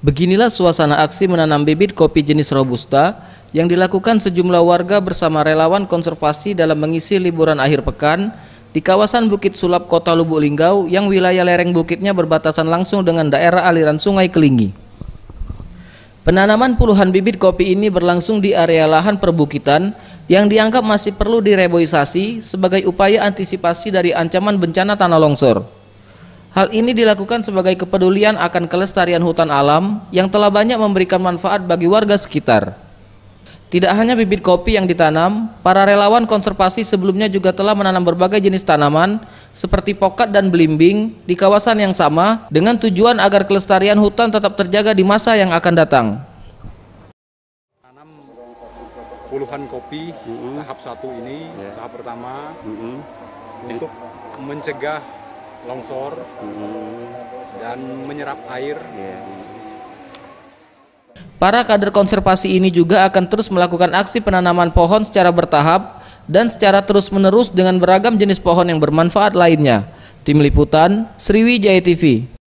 Beginilah suasana aksi menanam bibit kopi jenis Robusta yang dilakukan sejumlah warga bersama relawan konservasi dalam mengisi liburan akhir pekan di kawasan Bukit Sulap Kota Lubuk Linggau yang wilayah lereng bukitnya berbatasan langsung dengan daerah aliran Sungai Kelingi. Penanaman puluhan bibit kopi ini berlangsung di area lahan perbukitan yang dianggap masih perlu direboisasi sebagai upaya antisipasi dari ancaman bencana tanah longsor. Hal ini dilakukan sebagai kepedulian akan kelestarian hutan alam yang telah banyak memberikan manfaat bagi warga sekitar. Tidak hanya bibit kopi yang ditanam, para relawan konservasi sebelumnya juga telah menanam berbagai jenis tanaman seperti pokat dan belimbing di kawasan yang sama dengan tujuan agar kelestarian hutan tetap terjaga di masa yang akan datang. Tanam puluhan kopi mm -hmm. tahap satu ini, yeah. tahap pertama mm -hmm. untuk mencegah longsor hmm. dan menyerap air. Yeah. Para kader konservasi ini juga akan terus melakukan aksi penanaman pohon secara bertahap dan secara terus-menerus dengan beragam jenis pohon yang bermanfaat lainnya. Tim Liputan, Sriwijaya TV.